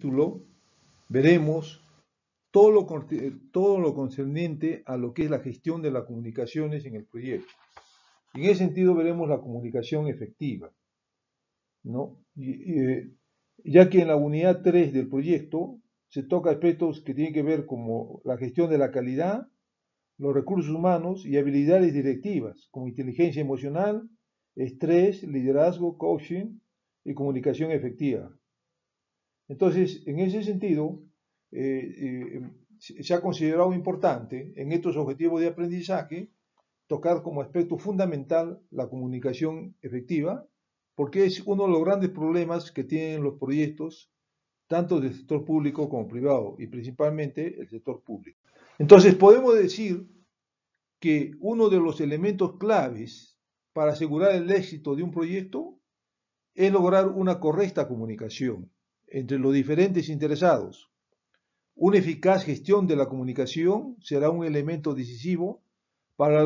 capítulo veremos todo lo, todo lo concerniente a lo que es la gestión de las comunicaciones en el proyecto. En ese sentido veremos la comunicación efectiva, eh, ya que en la unidad 3 del proyecto se toca aspectos que tienen que ver como la gestión de la calidad, los recursos humanos y habilidades directivas, como inteligencia emocional, estrés, liderazgo, coaching y comunicación efectiva. Entonces, en ese sentido, eh, eh, se ha considerado importante en estos objetivos de aprendizaje tocar como aspecto fundamental la comunicación efectiva, porque es uno de los grandes problemas que tienen los proyectos, tanto del sector público como privado, y principalmente el sector público. Entonces, podemos decir que uno de los elementos claves para asegurar el éxito de un proyecto es lograr una correcta comunicación entre los diferentes interesados. Una eficaz gestión de la comunicación será un elemento decisivo para,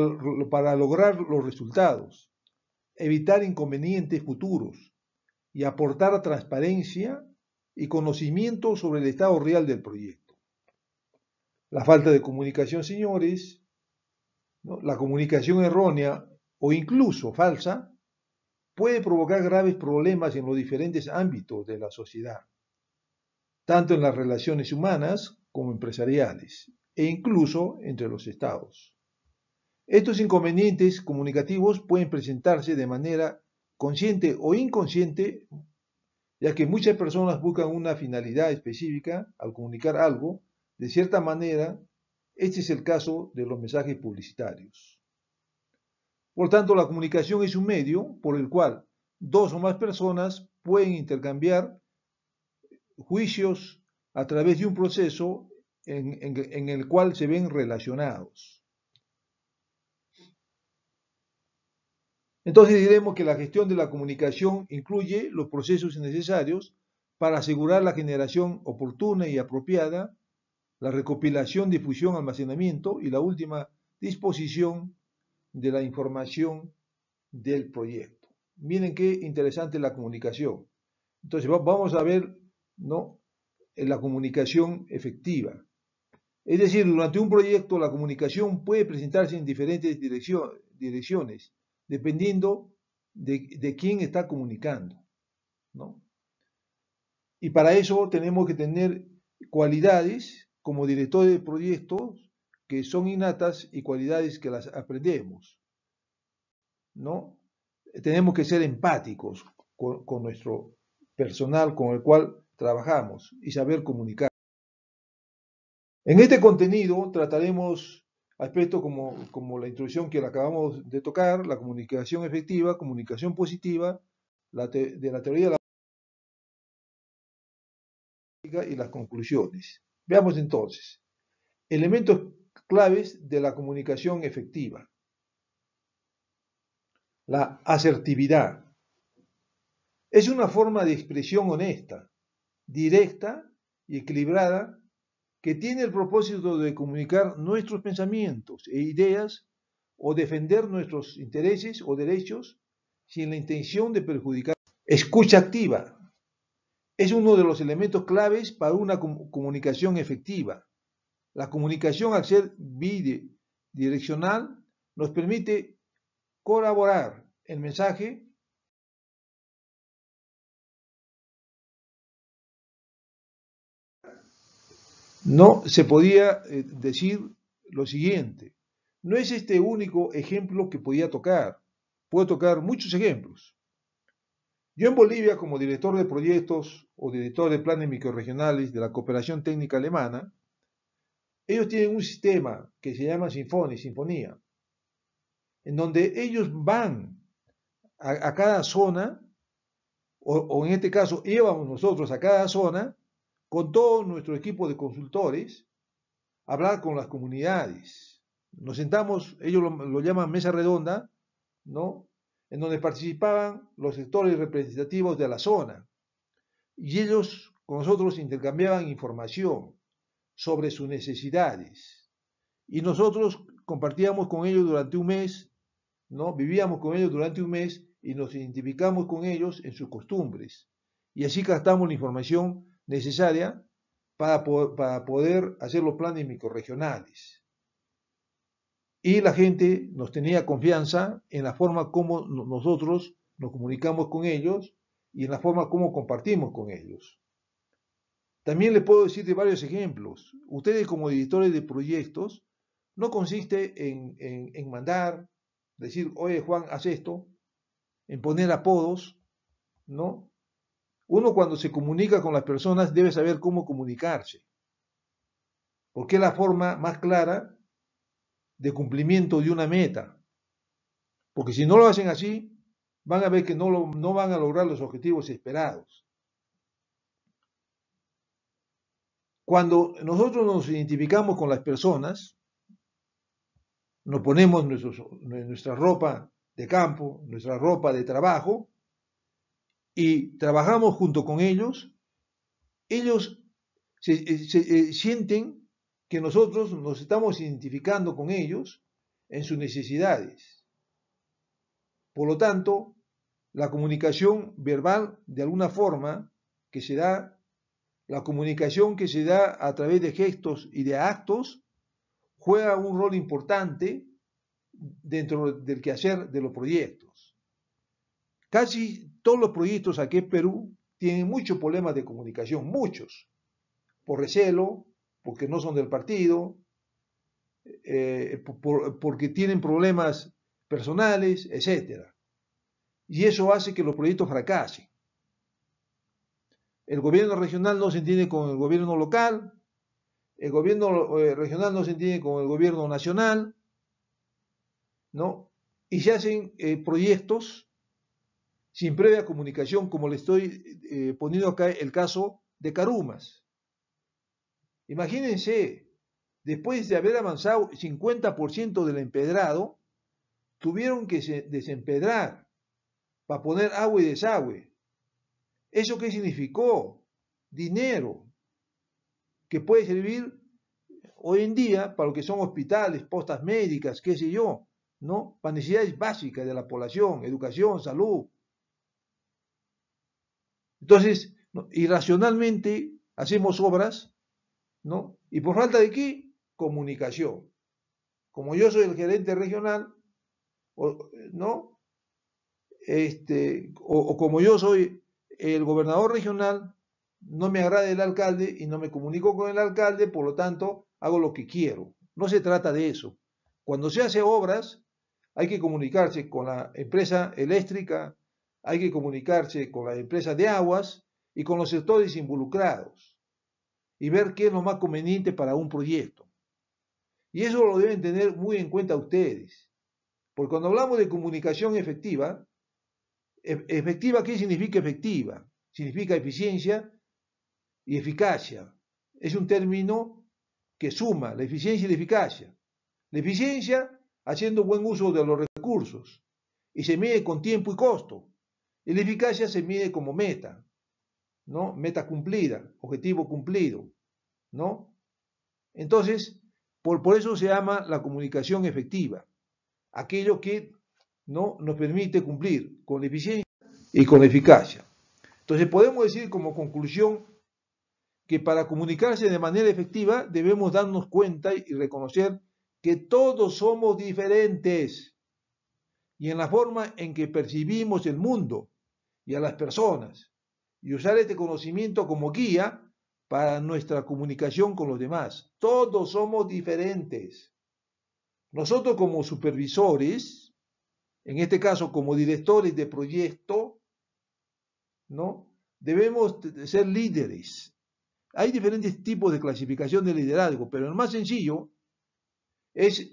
lograr los resultados, evitar inconvenientes futuros y aportar transparencia y conocimiento sobre el estado real del proyecto. La falta de comunicación, señores, la comunicación errónea o incluso falsa, puede provocar graves problemas en los diferentes ámbitos de la sociedad tanto en las relaciones humanas como empresariales, e incluso entre los estados. Estos inconvenientes comunicativos pueden presentarse de manera consciente o inconsciente, ya que muchas personas buscan una finalidad específica al comunicar algo. De cierta manera, este es el caso de los mensajes publicitarios. Por tanto, la comunicación es un medio por el cual dos o más personas pueden intercambiar juicios a través de un proceso en, el cual se ven relacionados. Entonces diremos que la gestión de la comunicación incluye los procesos necesarios para asegurar la generación oportuna y apropiada, la recopilación, difusión, almacenamiento y la última disposición de la información del proyecto. Miren qué interesante la comunicación. Entonces vamos a ver ¿no? la comunicación efectiva. Es decir, durante un proyecto la comunicación puede presentarse en diferentes direcciones, dependiendo de, quién está comunicando. ¿no? Y para eso tenemos que tener cualidades como directores de proyectos que son innatas y cualidades que las aprendemos. ¿no? Tenemos que ser empáticos con, con nuestro personal con el cual trabajamos y saber comunicar. En este contenido trataremos aspectos como, como la introducción que acabamos de tocar, la comunicación efectiva, comunicación positiva, de la teoría de la y las conclusiones. Veamos entonces elementos claves de la comunicación efectiva. La asertividad es una forma de expresión honesta, directa y equilibrada que tiene el propósito de comunicar nuestros pensamientos e ideas o defender nuestros intereses o derechos sin la intención de perjudicar. Escucha activa es uno de los elementos claves para una comunicación efectiva. La comunicación al ser bidireccional nos permite colaborar el mensaje no se podía eh, decir lo siguiente. No es este único ejemplo que podía tocar. Puedo tocar muchos ejemplos. Yo en Bolivia, como director de proyectos o director de planes microregionales de la cooperación técnica alemana, ellos tienen un sistema que se llama sinfonía Sinfonía, en donde ellos van a, cada zona, o, en este caso íbamos nosotros a cada zona, con todo nuestro equipo de consultores, hablar con las comunidades. Nos sentamos, ellos lo, llaman mesa redonda, ¿no? En donde participaban los sectores representativos de la zona. Y ellos con nosotros intercambiaban información sobre sus necesidades. Y nosotros compartíamos con ellos durante un mes, ¿no? Vivíamos con ellos durante un mes y nos identificamos con ellos en sus costumbres. Y así gastamos la información necesaria para, para poder hacer los planes microregionales. Y la gente nos tenía confianza en la forma como nosotros nos comunicamos con ellos y en la forma como compartimos con ellos. También les puedo decir de varios ejemplos. Ustedes como editores de proyectos no consiste en, en mandar, decir, oye Juan, haz esto, en poner apodos, ¿no? Uno cuando se comunica con las personas debe saber cómo comunicarse, porque es la forma más clara de cumplimiento de una meta. Porque si no lo hacen así, van a ver que no, no van a lograr los objetivos esperados. Cuando nosotros nos identificamos con las personas, nos ponemos nuestra ropa de campo, nuestra ropa de trabajo, y trabajamos junto con ellos, ellos se, eh, eh, sienten que nosotros nos estamos identificando con ellos en sus necesidades. Por lo tanto, la comunicación verbal, de alguna forma, que se da, la comunicación que se da a través de gestos y de actos, juega un rol importante dentro del quehacer de los proyectos. Casi todos los proyectos aquí en Perú tienen muchos problemas de comunicación, muchos, por recelo, porque no son del partido, eh, eh, porque tienen problemas personales, etc. Y eso hace que los proyectos fracasen. El gobierno regional no se entiende con el gobierno local, el gobierno eh, regional no se entiende con el gobierno nacional, ¿no? Y se hacen proyectos sin previa comunicación, como le estoy eh, poniendo acá el caso de Carumas. Imagínense, después de haber avanzado 50% del empedrado, tuvieron que desempedrar para poner agua y desagüe. ¿Eso qué significó? Dinero que puede servir hoy en día para lo que son hospitales, postas médicas, qué sé yo, ¿no? Para necesidades básicas de la población, educación, salud, entonces, irracionalmente hacemos obras, ¿no? ¿Y por falta de qué? Comunicación. Como yo soy el gerente regional, ¿no? Este, o, o como yo soy el gobernador regional, no me agrada el alcalde y no me comunico con el alcalde, por lo tanto, hago lo que quiero. No se trata de eso. Cuando se hace obras, hay que comunicarse con la empresa eléctrica, hay que comunicarse con las empresas de aguas y con los sectores involucrados y ver qué es lo más conveniente para un proyecto. Y eso lo deben tener muy en cuenta ustedes, porque cuando hablamos de comunicación efectiva, e-, efectiva, ¿qué significa efectiva? Significa eficiencia y eficacia. Es un término que suma la eficiencia y la eficacia. La eficiencia haciendo buen uso de los recursos y se mide con tiempo y costo la eficacia se mide como meta, ¿no? Meta cumplida, objetivo cumplido, ¿no? Entonces, por, por eso se llama la comunicación efectiva, aquello que ¿no? nos permite cumplir con eficiencia y con eficacia. Entonces, podemos decir como conclusión que para comunicarse de manera efectiva debemos darnos cuenta y reconocer que todos somos diferentes y en la forma en que percibimos el mundo y a las personas y usar este conocimiento como guía para nuestra comunicación con los demás. Todos somos diferentes. Nosotros como supervisores, en este caso como directores de proyecto, ¿no? Debemos ser líderes. Hay diferentes tipos de clasificación de liderazgo, pero el más sencillo es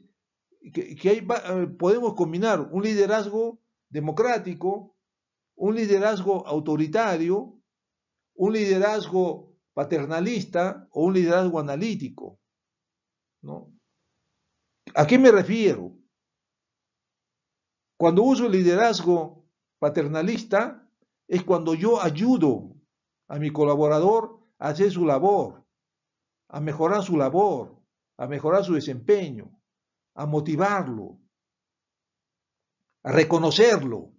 que, eh, podemos combinar un liderazgo democrático un liderazgo autoritario, un liderazgo paternalista o un liderazgo analítico. ¿no? ¿A qué me refiero? Cuando uso el liderazgo paternalista es cuando yo ayudo a mi colaborador a hacer su labor, a mejorar su labor, a mejorar su desempeño, a motivarlo, a reconocerlo,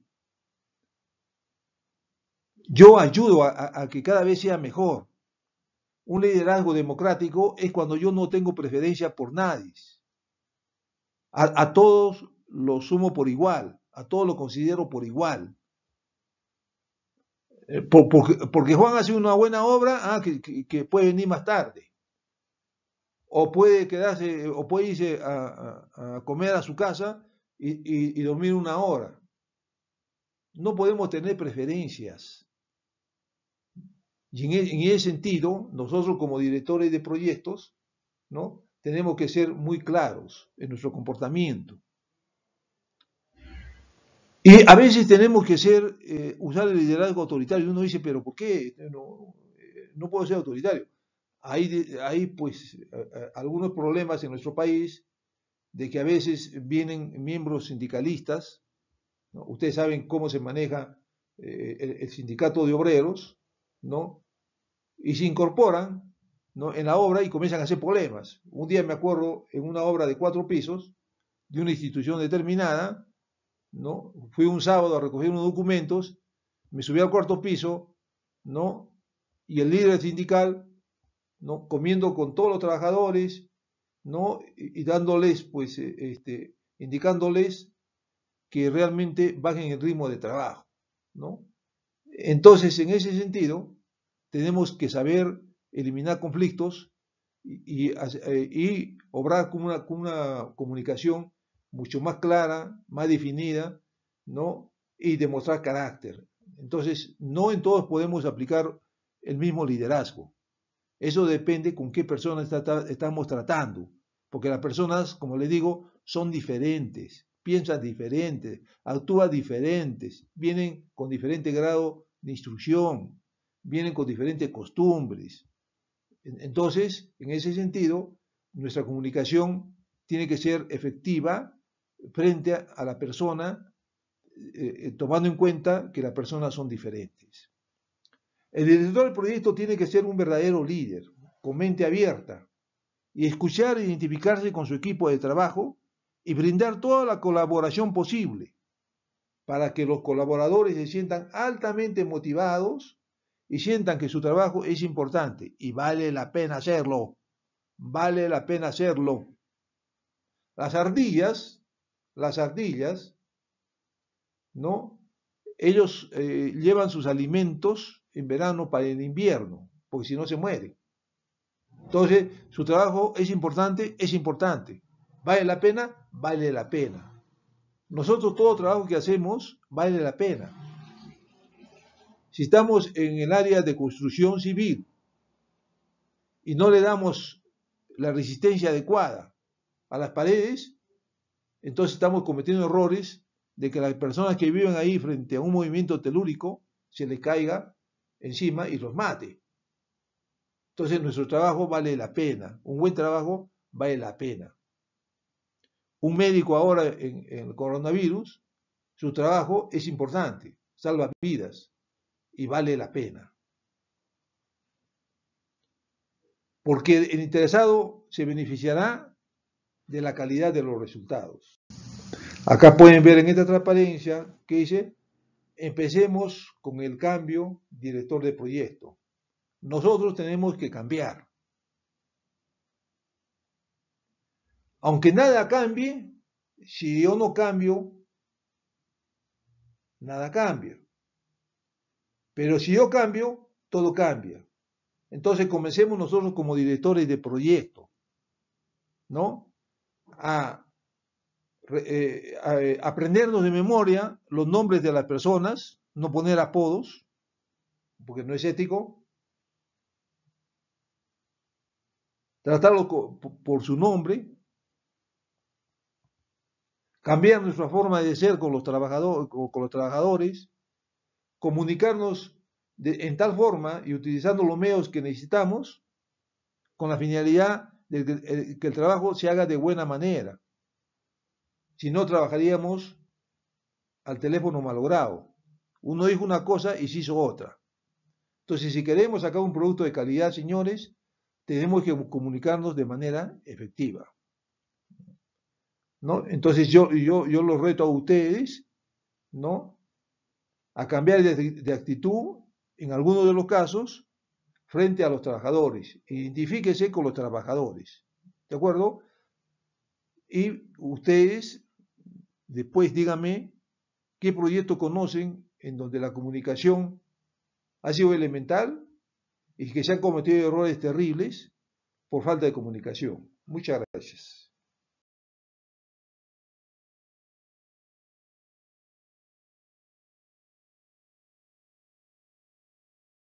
yo ayudo a, que cada vez sea mejor. Un liderazgo democrático es cuando yo no tengo preferencia por nadie. A, todos los sumo por igual, a todos los considero por igual. Eh, porque Juan hace una buena obra, ah, que, puede venir más tarde. O puede quedarse, o puede irse a, comer a su casa y dormir una hora. No podemos tener preferencias. Y e, en, ese sentido, nosotros como directores de proyectos, ¿no? tenemos que ser muy claros en nuestro comportamiento. Y a veces tenemos que ser, eh, usar el liderazgo autoritario. Uno dice, pero ¿por qué? Este, no, eh, no puedo ser autoritario. Hay, hay pues algunos problemas en nuestro país de que a veces vienen miembros sindicalistas. Ustedes saben cómo se maneja eh, el sindicato de obreros, ¿no? y se incorporan ¿no? en la obra y comienzan a hacer problemas. Un día me acuerdo en una obra de cuatro pisos de una institución determinada, ¿no? fui un sábado a recoger unos documentos, me subí al cuarto piso ¿no? y el líder sindical ¿no? comiendo con todos los trabajadores ¿no? y, y dándoles, pues, eh, este, indicándoles que realmente bajen el ritmo de trabajo. ¿no? Entonces, en ese sentido, tenemos que saber eliminar conflictos y, eh, obrar con una, comunicación mucho más clara, más definida, ¿no? Y demostrar carácter. Entonces, no en todos podemos aplicar el mismo liderazgo. Eso depende con qué personas estamos tratando, porque las personas, como les digo, son diferentes, piensan diferentes, actúan diferentes, vienen con diferente grado de instrucción, vienen con diferentes costumbres. Entonces, en ese sentido, nuestra comunicación tiene que ser efectiva frente a la persona, eh, eh, tomando en cuenta que las personas son diferentes. El director del proyecto tiene que ser un verdadero líder, con mente abierta, y escuchar e identificarse con su equipo de trabajo y brindar toda la colaboración posible para que los colaboradores se sientan altamente motivados y sientan que su trabajo es importante y vale la pena hacerlo. Vale la pena hacerlo. Las ardillas, las ardillas, ¿no? Ellos eh, llevan sus alimentos en verano para el invierno, porque si no se muere. Entonces, su trabajo es importante, es importante. ¿Vale la pena? Vale la pena. Nosotros todo trabajo que hacemos vale la pena. Si estamos en el área de construcción civil y no le damos la resistencia adecuada a las paredes, entonces estamos cometiendo errores de que las personas que viven ahí frente a un movimiento telúrico se les caiga encima y los mate. Entonces nuestro trabajo vale la pena, un buen trabajo vale la pena. Un médico ahora en, en el coronavirus, su trabajo es importante, salva vidas y vale la pena. Porque el interesado se beneficiará de la calidad de los resultados. Acá pueden ver en esta transparencia que dice, empecemos con el cambio director de proyecto. Nosotros tenemos que cambiar. Aunque nada cambie, si yo no cambio, nada cambia. Pero si yo cambio, todo cambia. Entonces comencemos nosotros como directores de proyecto, ¿no? A, eh, eh, aprendernos de memoria los nombres de las personas, no poner apodos, porque no es ético. Tratarlo por su nombre. Cambiar nuestra forma de ser con los trabajadores comunicarnos en tal forma y utilizando los medios que necesitamos con la finalidad de eh, que, el trabajo se haga de buena manera. Si no, trabajaríamos al teléfono malogrado. Uno dijo una cosa y se hizo otra. Entonces, si queremos sacar un producto de calidad, señores, tenemos que comunicarnos de manera efectiva. ¿no? Entonces, yo, yo, yo los reto a ustedes, ¿no? a cambiar de, actitud en algunos de los casos frente a los trabajadores. Identifíquese con los trabajadores. ¿De acuerdo? Y ustedes, después díganme qué proyecto conocen en donde la comunicación ha sido elemental y que se han cometido errores terribles por falta de comunicación. Muchas gracias.